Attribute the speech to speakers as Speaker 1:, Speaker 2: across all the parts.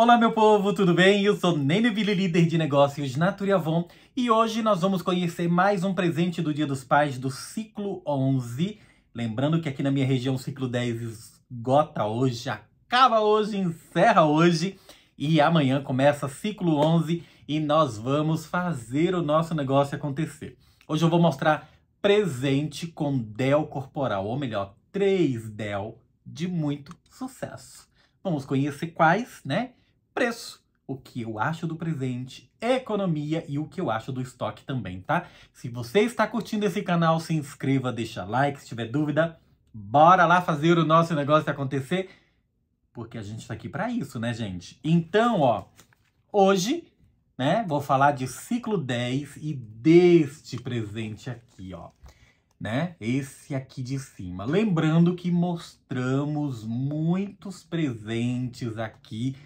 Speaker 1: Olá, meu povo, tudo bem? Eu sou Nene Ville, líder de negócios na Turiavon, e hoje nós vamos conhecer mais um presente do Dia dos Pais do ciclo 11. Lembrando que aqui na minha região o ciclo 10 esgota hoje, acaba hoje, encerra hoje, e amanhã começa ciclo 11 e nós vamos fazer o nosso negócio acontecer. Hoje eu vou mostrar presente com Del corporal, ou melhor, três Del de muito sucesso. Vamos conhecer quais, né? preço. O que eu acho do presente, é economia e o que eu acho do estoque também, tá? Se você está curtindo esse canal, se inscreva, deixa like, se tiver dúvida, bora lá fazer o nosso negócio acontecer, porque a gente está aqui para isso, né, gente? Então, ó, hoje, né, vou falar de ciclo 10 e deste presente aqui, ó né? Esse aqui de cima. Lembrando que mostramos muitos presentes aqui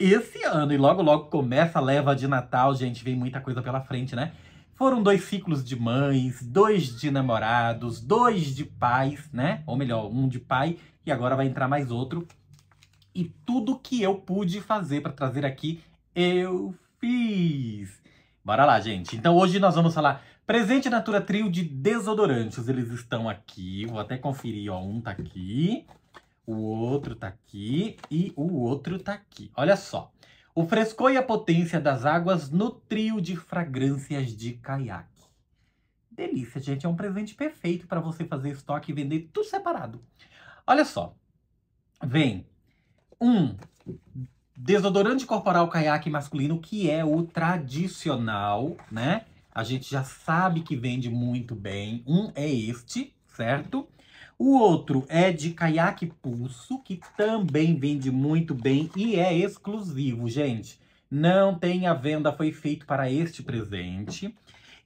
Speaker 1: esse ano. E logo, logo começa a leva de Natal, gente. Vem muita coisa pela frente, né? Foram dois ciclos de mães, dois de namorados, dois de pais, né? Ou melhor, um de pai e agora vai entrar mais outro. E tudo que eu pude fazer para trazer aqui, eu fiz. Bora lá, gente. Então hoje nós vamos falar presente Natura Trio de desodorantes. Eles estão aqui. Vou até conferir, ó, um tá aqui o outro tá aqui e o outro tá aqui. Olha só. O frescor e a potência das águas no trio de fragrâncias de caiaque. Delícia, gente. É um presente perfeito para você fazer estoque e vender tudo separado. Olha só. Vem um desodorante corporal caiaque masculino, que é o tradicional, né? A gente já sabe que vende muito bem. Um é este, certo? O outro é de caiaque pulso, que também vende muito bem e é exclusivo, gente. Não tem a venda, foi feito para este presente.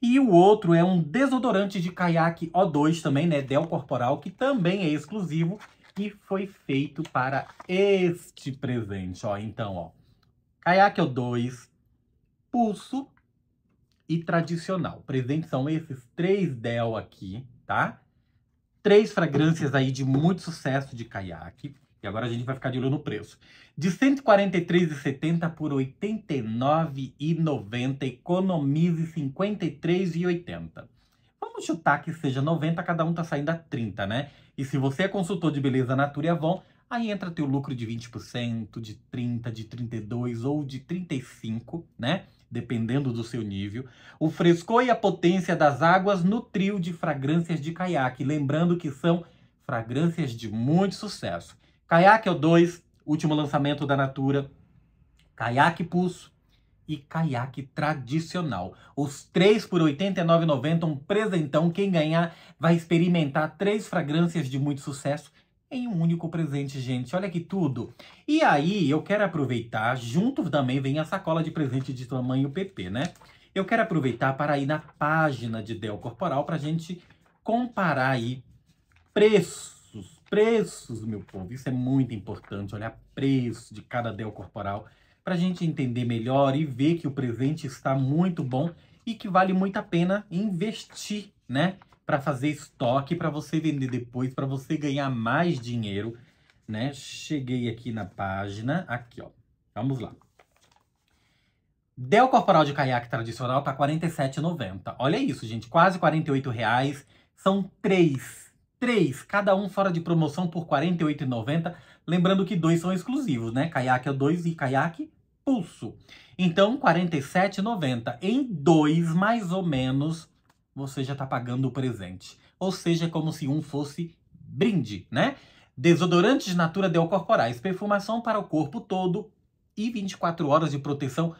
Speaker 1: E o outro é um desodorante de caiaque O2 também, né? Del Corporal, que também é exclusivo e foi feito para este presente, ó. Então, ó, caiaque O2, pulso e tradicional. Presentes são esses três Del aqui, tá? três fragrâncias aí de muito sucesso de caiaque. E agora a gente vai ficar de olho no preço. De R$ 143,70 por R$ 89,90, economize R$ 53,80. Vamos chutar que seja 90, cada um tá saindo a 30, né? E se você é consultor de beleza Natura e Avon, aí entra teu lucro de 20%, de 30, de 32 ou de 35, né? dependendo do seu nível, o frescor e a potência das águas no trio de fragrâncias de caiaque, lembrando que são fragrâncias de muito sucesso. Caiaque é o 2, último lançamento da Natura, Caiaque Pulso e Caiaque Tradicional. Os três por R$ 89,90, um presentão. Quem ganhar vai experimentar três fragrâncias de muito sucesso em um único presente, gente. Olha que tudo. E aí, eu quero aproveitar, junto também vem a sacola de presente de tamanho PP, né? Eu quero aproveitar para ir na página de Del Corporal para a gente comparar aí preços. Preços, meu povo. Isso é muito importante, olhar preço de cada Del Corporal para a gente entender melhor e ver que o presente está muito bom e que vale muito a pena investir, né? para fazer estoque, para você vender depois, para você ganhar mais dinheiro, né? Cheguei aqui na página, aqui, ó. Vamos lá. Del corporal de caiaque tradicional tá R$ 47,90. Olha isso, gente, quase R$ reais. São três, três, cada um fora de promoção por R$ 48,90. Lembrando que dois são exclusivos, né? Caiaque é dois e caiaque pulso. Então, R$ 47,90 em dois, mais ou menos, você já está pagando o presente. Ou seja, como se um fosse brinde, né? Desodorante de Natura Del Corporais, perfumação para o corpo todo e 24 horas de proteção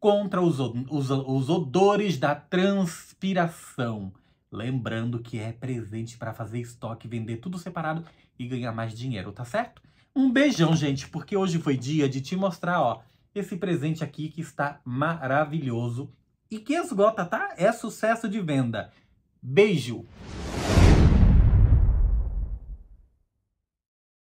Speaker 1: contra os, os, os odores da transpiração. Lembrando que é presente para fazer estoque, vender tudo separado e ganhar mais dinheiro, tá certo? Um beijão, gente, porque hoje foi dia de te mostrar, ó, esse presente aqui que está maravilhoso e que esgota, tá? É sucesso de venda. Beijo!